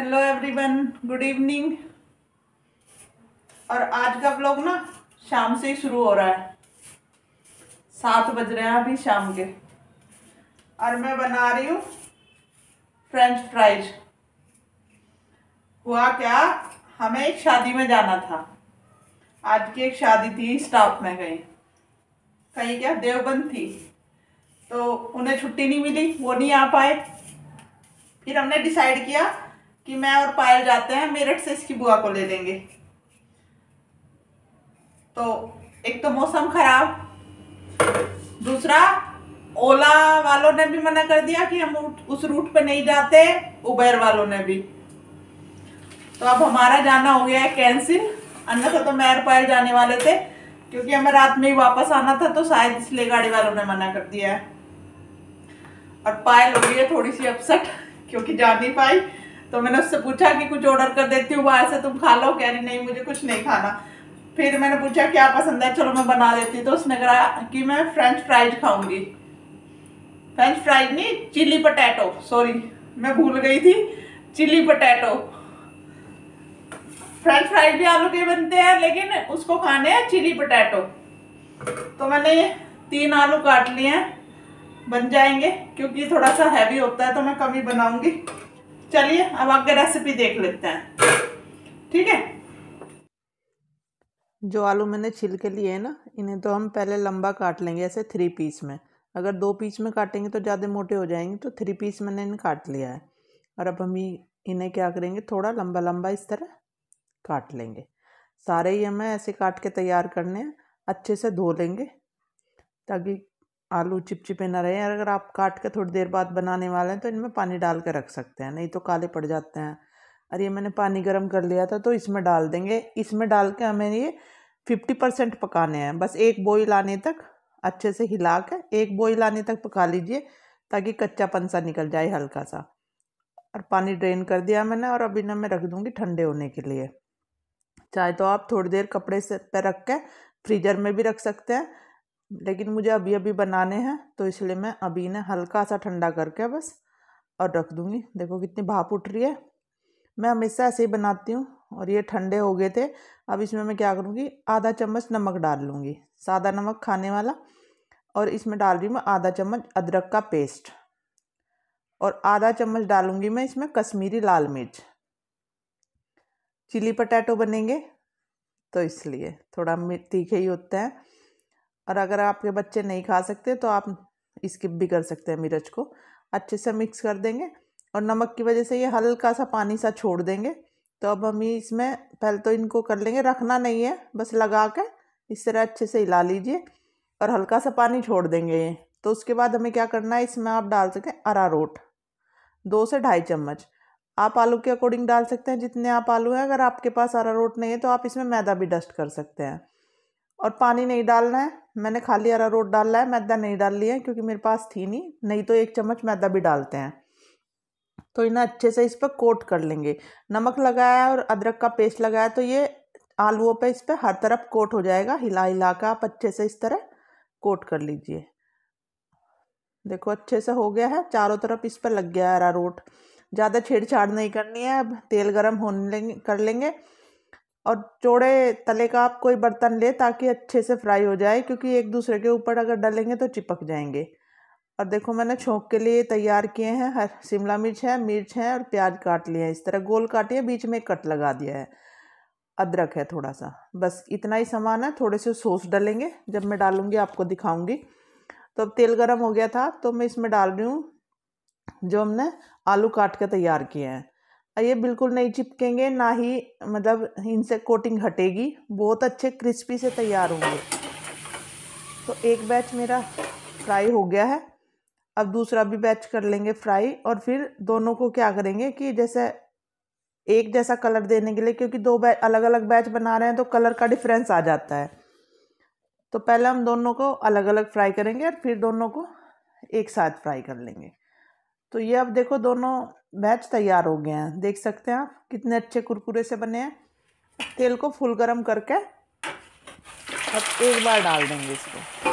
hello everyone good evening और आज का ब्लॉग ना शाम से ही शुरू हो रहा है सात बज रहे हैं अभी शाम के और मैं बना रही हूँ फ्रेंच फ्राइज हुआ क्या हमें एक शादी में जाना था आज की एक शादी थी स्टाफ में कहीं कहीं क्या देवबंद थी तो उन्हें छुट्टी नहीं मिली वो नहीं आ पाए फिर हमने डिसाइड किया कि मैं और पायल जाते हैं मेरठ से इसकी बुआ को ले लेंगे तो एक तो मौसम खराब दूसरा ओला वालों ने भी मना कर दिया कि हम उस रूट पे नहीं जाते उबेर वालों ने भी तो अब हमारा जाना हो गया है कैंसिल अन्यथा तो मैं पायल जाने वाले थे क्योंकि हमें रात में ही वापस आना था तो शायद इसलिए गाड़ी वालों ने मना कर दिया है और पायल हो गई है थोड़ी सी अपसेट क्योंकि जा नहीं पाई तो मैंने उससे पूछा कि कुछ ऑर्डर कर देती हूँ बाहर से तुम खा लो कह रही नहीं मुझे कुछ नहीं खाना फिर मैंने पूछा क्या पसंद है चलो मैं बना देती तो उसने कहा कि मैं फ्रेंच फ्राइज खाऊंगी फ्रेंच फ्राइज नहीं चिली पटैटो सॉरी मैं भूल गई थी चिली पटैटो फ्रेंच फ्राइज भी आलू के बनते हैं लेकिन उसको खाने हैं चिली पटैटो तो मैंने तीन आलू काट लिए हैं बन जाएंगे क्योंकि थोड़ा सा हैवी होता है तो मैं कम ही बनाऊंगी चलिए अब आगे रेसिपी देख लेते हैं ठीक है जो आलू मैंने छिल के लिए है ना इन्हें तो हम पहले लंबा काट लेंगे ऐसे थ्री पीस में अगर दो पीस में काटेंगे तो ज़्यादा मोटे हो जाएंगे तो थ्री पीस मैंने इन्हें काट लिया है और अब हम इन्हें क्या करेंगे थोड़ा लंबा लंबा इस तरह काट लेंगे सारे ही हमें ऐसे काट के तैयार करने हैं अच्छे से धो लेंगे ताकि आलू चिपचिपे ना रहे अगर आप काट के थोड़ी देर बाद बनाने वाले हैं तो इनमें पानी डाल के रख सकते हैं नहीं तो काले पड़ जाते हैं अरे ये मैंने पानी गर्म कर लिया था तो इसमें डाल देंगे इसमें डाल के हमें ये फिफ्टी परसेंट पकाने हैं बस एक बॉईल आने तक अच्छे से हिला के एक बॉईल आने तक पका लीजिए ताकि कच्चा पनसा निकल जाए हल्का सा और पानी ड्रेन कर दिया मैंने और अब इन्हें मैं रख दूँगी ठंडे होने के लिए चाहे तो आप थोड़ी देर कपड़े से पर रख के फ्रीजर में भी रख सकते हैं लेकिन मुझे अभी अभी बनाने हैं तो इसलिए मैं अभी इन्हें हल्का सा ठंडा करके बस और रख दूँगी देखो कितनी भाप उठ रही है मैं हमेशा ऐसे ही बनाती हूँ और ये ठंडे हो गए थे अब इसमें मैं क्या करूँगी आधा चम्मच नमक डाल लूँगी सादा नमक खाने वाला और इसमें डाल रही हूँ मैं आधा चम्मच अदरक का पेस्ट और आधा चम्मच डालूँगी मैं इसमें कश्मीरी लाल मिर्च चिली पटैटो बनेंगे तो इसलिए थोड़ा तीखे ही होते हैं और अगर आपके बच्चे नहीं खा सकते तो आप स्किप भी कर सकते हैं मिर्च को अच्छे से मिक्स कर देंगे और नमक की वजह से ये हल्का सा पानी सा छोड़ देंगे तो अब हम इसमें पहले तो इनको कर लेंगे रखना नहीं है बस लगा के इस तरह अच्छे से हिला लीजिए और हल्का सा पानी छोड़ देंगे ये तो उसके बाद हमें क्या करना है इसमें आप डाल सकें अरारोट दो से ढाई चम्मच आप आलू के अकॉर्डिंग डाल सकते हैं जितने आप आलू हैं अगर आपके पास अरारोट नहीं है तो आप इसमें मैदा भी डस्ट कर सकते हैं और पानी नहीं डालना है मैंने खाली रोट डाला है मैदा नहीं डाल लिया है क्योंकि मेरे पास थी नहीं नहीं तो एक चम्मच मैदा भी डालते हैं तो इन्हें अच्छे से इस पर कोट कर लेंगे नमक लगाया और अदरक का पेस्ट लगाया तो ये आलूओं पे इस पर हर तरफ कोट हो जाएगा हिला हिला कर आप अच्छे से इस तरह कोट कर लीजिए देखो अच्छे से हो गया है चारों तरफ इस पर लग गया है रोट ज़्यादा छेड़छाड़ नहीं करनी है अब तेल गर्म होने लेंगे कर लेंगे और चौड़े तले का आप कोई बर्तन ले ताकि अच्छे से फ्राई हो जाए क्योंकि एक दूसरे के ऊपर अगर डालेंगे तो चिपक जाएंगे और देखो मैंने छोंक के लिए तैयार किए हैं हर शिमला मिर्च है मिर्च है और प्याज काट लिए हैं इस तरह गोल काटिए बीच में कट लगा दिया है अदरक है थोड़ा सा बस इतना ही सामान है थोड़े से सॉस डालेंगे जब मैं डालूँगी आपको दिखाऊँगी तो अब तेल गर्म हो गया था तो मैं इसमें डाल रही हूँ जो हमने आलू काट के तैयार किए हैं ये बिल्कुल नहीं चिपकेंगे ना ही मतलब इनसे कोटिंग हटेगी बहुत अच्छे क्रिस्पी से तैयार होंगे तो एक बैच मेरा फ्राई हो गया है अब दूसरा भी बैच कर लेंगे फ्राई और फिर दोनों को क्या करेंगे कि जैसे एक जैसा कलर देने के लिए क्योंकि दो बैच अलग अलग बैच बना रहे हैं तो कलर का डिफरेंस आ जाता है तो पहले हम दोनों को अलग अलग फ्राई करेंगे और फिर दोनों को एक साथ फ्राई कर लेंगे तो ये अब देखो दोनों बैच तैयार हो गए हैं देख सकते हैं आप कितने अच्छे कुरकुरे से बने हैं तेल को फुल गरम करके अब एक बार डाल देंगे इसको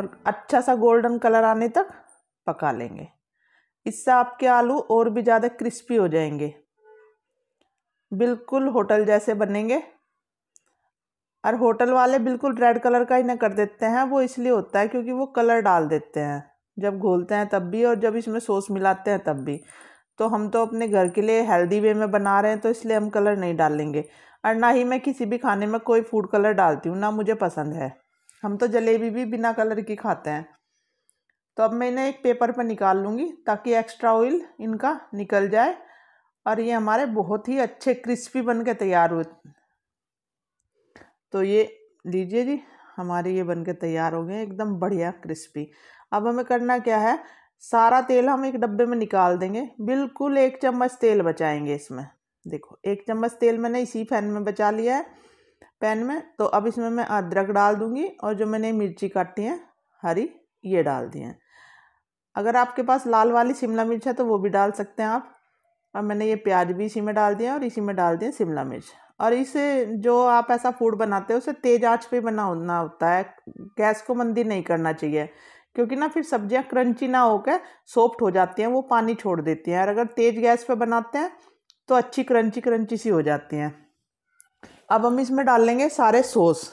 और अच्छा सा गोल्डन कलर आने तक पका लेंगे इससे आपके आलू और भी ज़्यादा क्रिस्पी हो जाएंगे बिल्कुल होटल जैसे बनेंगे और होटल वाले बिल्कुल रेड कलर का ही ना कर देते हैं वो इसलिए होता है क्योंकि वो कलर डाल देते हैं जब घोलते हैं तब भी और जब इसमें सॉस मिलाते हैं तब भी तो हम तो अपने घर के लिए हेल्दी वे में बना रहे हैं तो इसलिए हम कलर नहीं डालेंगे और ना ही मैं किसी भी खाने में कोई फूड कलर डालती हूँ ना मुझे पसंद है हम तो जलेबी भी बिना कलर की खाते हैं तो अब मैं इन्हें एक पेपर पर निकाल लूँगी ताकि एक्स्ट्रा ऑयल इनका निकल जाए और ये हमारे बहुत ही अच्छे क्रिस्पी बन के तैयार हुए तो ये लीजिए जी हमारे ये बनके तैयार हो गए एकदम बढ़िया क्रिस्पी अब हमें करना क्या है सारा तेल हम एक डब्बे में निकाल देंगे बिल्कुल एक चम्मच तेल बचाएंगे इसमें देखो एक चम्मच तेल मैंने इसी फैन में बचा लिया है पैन में तो अब इसमें मैं अदरक डाल दूंगी और जो मैंने मिर्ची काटी है हरी ये डाल दिए हैं अगर आपके पास लाल वाली शिमला मिर्च है तो वो भी डाल सकते हैं आप और मैंने ये प्याज भी इसी में डाल दिया और इसी में डाल दिए शिमला मिर्च और इसे जो आप ऐसा फूड बनाते हो उसे तेज आँच पे बनाना होता है गैस को मंदी नहीं करना चाहिए क्योंकि ना फिर सब्जियां क्रंची ना होकर सॉफ्ट हो जाती हैं वो पानी छोड़ देती हैं और अगर तेज़ गैस पे बनाते हैं तो अच्छी क्रंची क्रंची सी हो जाती हैं अब हम इसमें डाल लेंगे सारे सॉस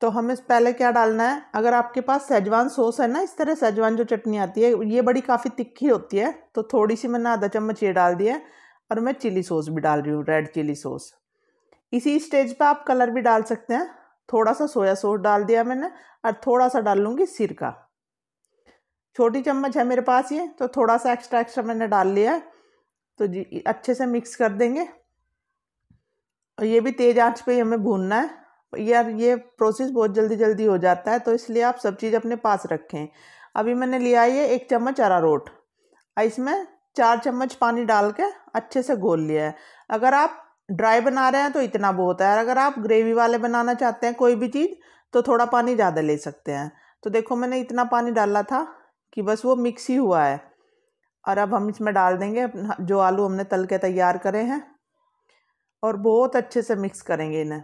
तो हमें पहले क्या डालना है अगर आपके पास सेजवान सॉस है ना इस तरह सेजवान जो चटनी आती है ये बड़ी काफ़ी तिखी होती है तो थोड़ी सी मैंने आधा चम्मच ये डाल दी है और मैं चिली सॉस भी डाल रही हूँ रेड चिली सॉस इसी स्टेज पे आप कलर भी डाल सकते हैं थोड़ा सा सोया सॉस डाल दिया मैंने और थोड़ा सा डाल लूँगी सिरका छोटी चम्मच है मेरे पास ये तो थोड़ा सा एक्स्ट्रा एक्स्ट्रा मैंने डाल लिया है तो जी अच्छे से मिक्स कर देंगे और ये भी तेज़ आँच पर ही हमें भूनना है यार ये प्रोसेस बहुत जल्दी जल्दी हो जाता है तो इसलिए आप सब चीज़ अपने पास रखें अभी मैंने लिया ये एक चम्मच अरारोट और इसमें चार चम्मच पानी डाल के अच्छे से घोल लिया है अगर आप ड्राई बना रहे हैं तो इतना बहुत है अगर आप ग्रेवी वाले बनाना चाहते हैं कोई भी चीज़ तो थोड़ा पानी ज़्यादा ले सकते हैं तो देखो मैंने इतना पानी डाला था कि बस वो मिक्स ही हुआ है और अब हम इसमें डाल देंगे जो आलू हमने तल के तैयार करे हैं और बहुत अच्छे से मिक्स करेंगे इन्हें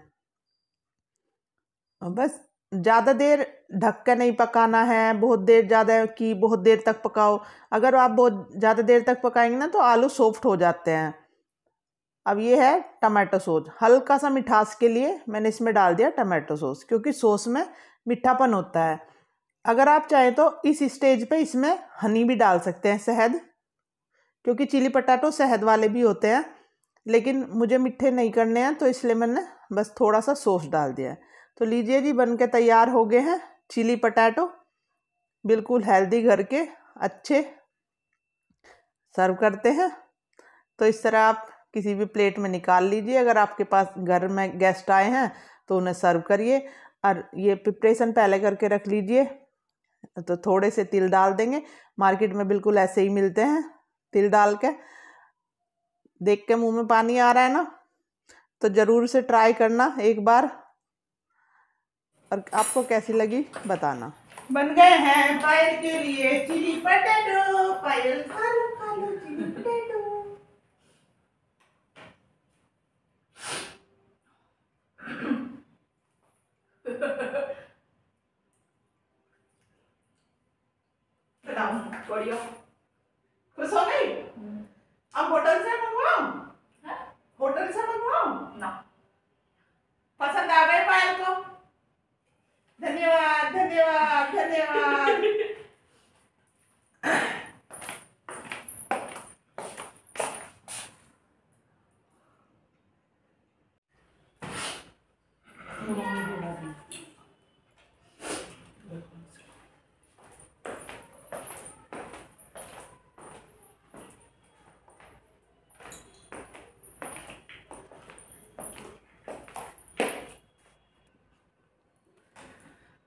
बस ज़्यादा देर ढक कर नहीं पकाना है बहुत देर ज़्यादा कि बहुत देर तक पकाओ अगर आप बहुत ज़्यादा देर तक पकाएंगे ना तो आलू सॉफ्ट हो जाते हैं अब ये है टमाटो सॉस हल्का सा मिठास के लिए मैंने इसमें डाल दिया टमाटो सॉस क्योंकि सॉस में मिठापन होता है अगर आप चाहें तो इस स्टेज पे इसमें हनी भी डाल सकते हैं शहद क्योंकि चिली पटाटो शहद वाले भी होते हैं लेकिन मुझे मिठे नहीं करने हैं तो इसलिए मैंने बस थोड़ा सा सॉस डाल दिया है तो लीजिए जी बन के तैयार हो गए हैं चिली पटैटो बिल्कुल हेल्दी घर के अच्छे सर्व करते हैं तो इस तरह आप किसी भी प्लेट में निकाल लीजिए अगर आपके पास घर में गेस्ट आए हैं तो उन्हें सर्व करिए और ये प्रिपरेशन पहले करके रख लीजिए तो थोड़े से तिल डाल देंगे मार्केट में बिल्कुल ऐसे ही मिलते हैं तिल डाल के देख के मुंह में पानी आ रहा है ना तो ज़रूर से ट्राई करना एक बार और आपको कैसी लगी बताना बन गए हैं पायल के लिए चिली पटेटो पायल खालो खालो चिली पटेटो बताओ बढ़िया यार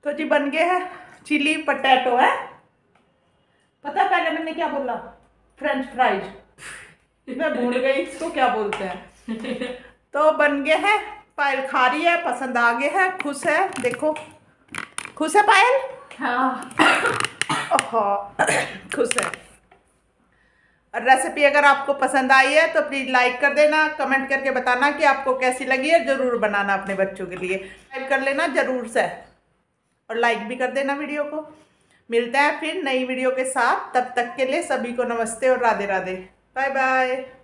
तो जी बन गए हैं चिली पटैटो है पता पहले मैंने क्या बोला फ्रेंच फ्राइज मैं भूल गई इसको क्या बोलते हैं तो बन गए हैं पायल खा रही है पसंद आ गए है खुश है देखो खुश है पायल हाँ खुश है और रेसिपी अगर आपको पसंद आई है तो प्लीज़ लाइक कर देना कमेंट करके बताना कि आपको कैसी लगी है ज़रूर बनाना अपने बच्चों के लिए लाइक कर लेना ज़रूर से और लाइक भी कर देना वीडियो को मिलता है फिर नई वीडियो के साथ तब तक के लिए सभी को नमस्ते और राधे राधे बाय बाय